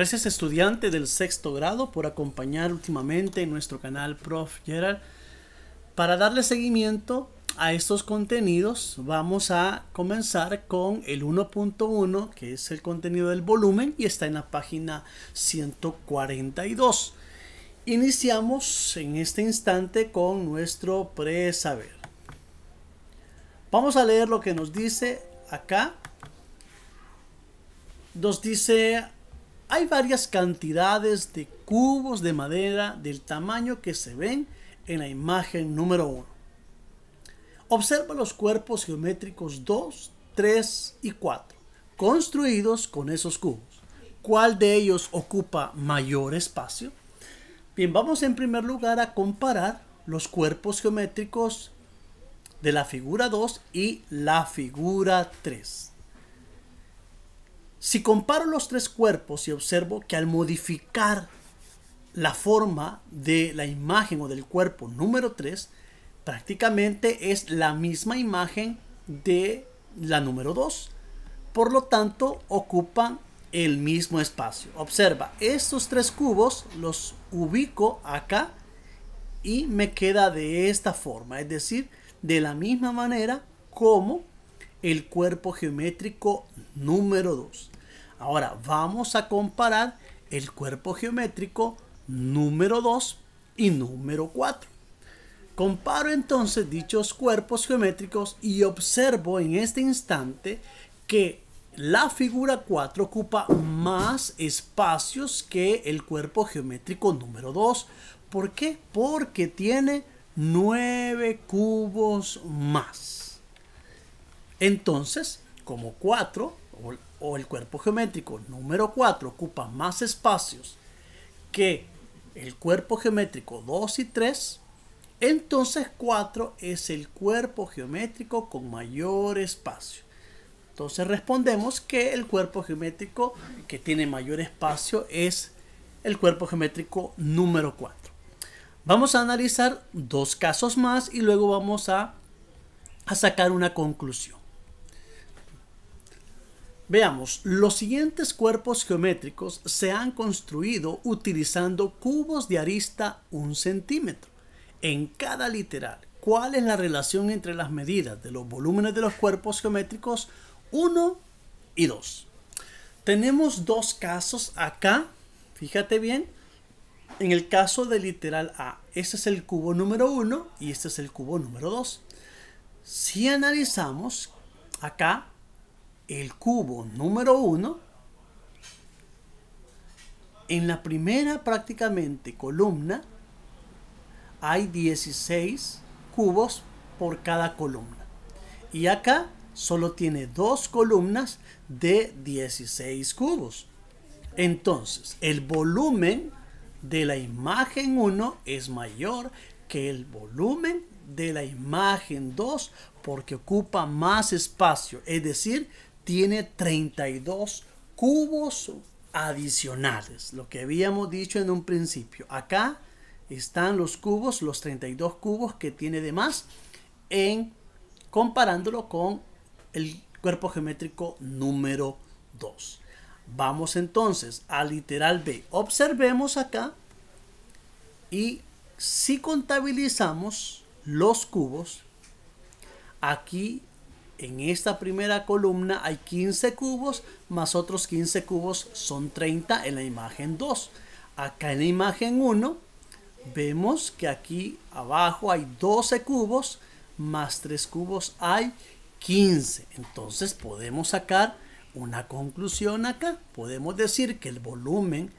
Gracias estudiante del sexto grado por acompañar últimamente en nuestro canal Prof. Gerald. Para darle seguimiento a estos contenidos vamos a comenzar con el 1.1 que es el contenido del volumen y está en la página 142. Iniciamos en este instante con nuestro pre-saber. Vamos a leer lo que nos dice acá. Nos dice hay varias cantidades de cubos de madera del tamaño que se ven en la imagen número 1. Observa los cuerpos geométricos 2, 3 y 4, construidos con esos cubos. ¿Cuál de ellos ocupa mayor espacio? Bien, vamos en primer lugar a comparar los cuerpos geométricos de la figura 2 y la figura 3. Si comparo los tres cuerpos y observo que al modificar la forma de la imagen o del cuerpo número 3, prácticamente es la misma imagen de la número 2. Por lo tanto, ocupan el mismo espacio. Observa, estos tres cubos los ubico acá y me queda de esta forma, es decir, de la misma manera como el cuerpo geométrico número 2. Ahora vamos a comparar el cuerpo geométrico número 2 y número 4. Comparo entonces dichos cuerpos geométricos y observo en este instante que la figura 4 ocupa más espacios que el cuerpo geométrico número 2. ¿Por qué? Porque tiene 9 cubos más. Entonces, como 4 o, el cuerpo geométrico número 4 ocupa más espacios que el cuerpo geométrico 2 y 3, entonces 4 es el cuerpo geométrico con mayor espacio. Entonces respondemos que el cuerpo geométrico que tiene mayor espacio es el cuerpo geométrico número 4. Vamos a analizar dos casos más y luego vamos a sacar una conclusión. Veamos, los siguientes cuerpos geométricos se han construido utilizando cubos de arista un centímetro. En cada literal, ¿cuál es la relación entre las medidas de los volúmenes de los cuerpos geométricos 1 y 2? Tenemos dos casos acá, fíjate bien, en el caso del literal A, este es el cubo número 1 y este es el cubo número 2. Si analizamos acá, el cubo número uno, en la primera prácticamente columna hay 16 cubos por cada columna. Y acá solo tiene dos columnas de 16 cubos. Entonces, el volumen de la imagen 1 es mayor que el volumen de la imagen 2 porque ocupa más espacio, es decir, tiene 32 cubos adicionales, lo que habíamos dicho en un principio. Acá están los cubos, los 32 cubos que tiene de más, en, comparándolo con el cuerpo geométrico número 2. Vamos entonces a literal B. Observemos acá y si contabilizamos los cubos, aquí en esta primera columna hay 15 cubos, más otros 15 cubos son 30 en la imagen 2. Acá en la imagen 1 vemos que aquí abajo hay 12 cubos, más 3 cubos hay 15. Entonces podemos sacar una conclusión acá. Podemos decir que el volumen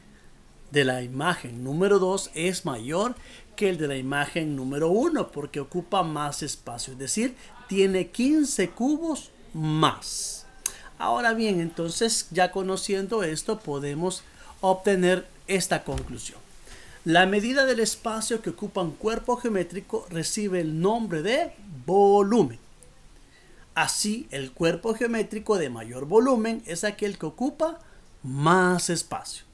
de la imagen número 2 es mayor que el de la imagen número 1 porque ocupa más espacio, es decir, tiene 15 cubos más. Ahora bien, entonces ya conociendo esto podemos obtener esta conclusión. La medida del espacio que ocupa un cuerpo geométrico recibe el nombre de volumen. Así, el cuerpo geométrico de mayor volumen es aquel que ocupa más espacio.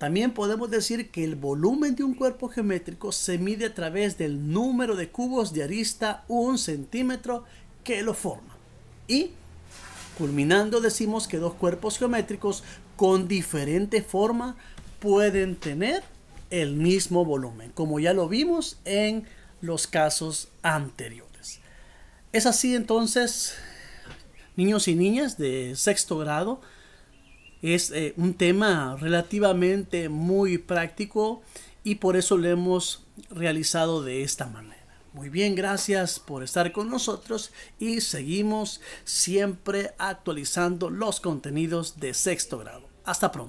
También podemos decir que el volumen de un cuerpo geométrico se mide a través del número de cubos de arista un centímetro que lo forma. Y culminando decimos que dos cuerpos geométricos con diferente forma pueden tener el mismo volumen, como ya lo vimos en los casos anteriores. Es así entonces, niños y niñas de sexto grado, es eh, un tema relativamente muy práctico y por eso lo hemos realizado de esta manera. Muy bien, gracias por estar con nosotros y seguimos siempre actualizando los contenidos de sexto grado. Hasta pronto.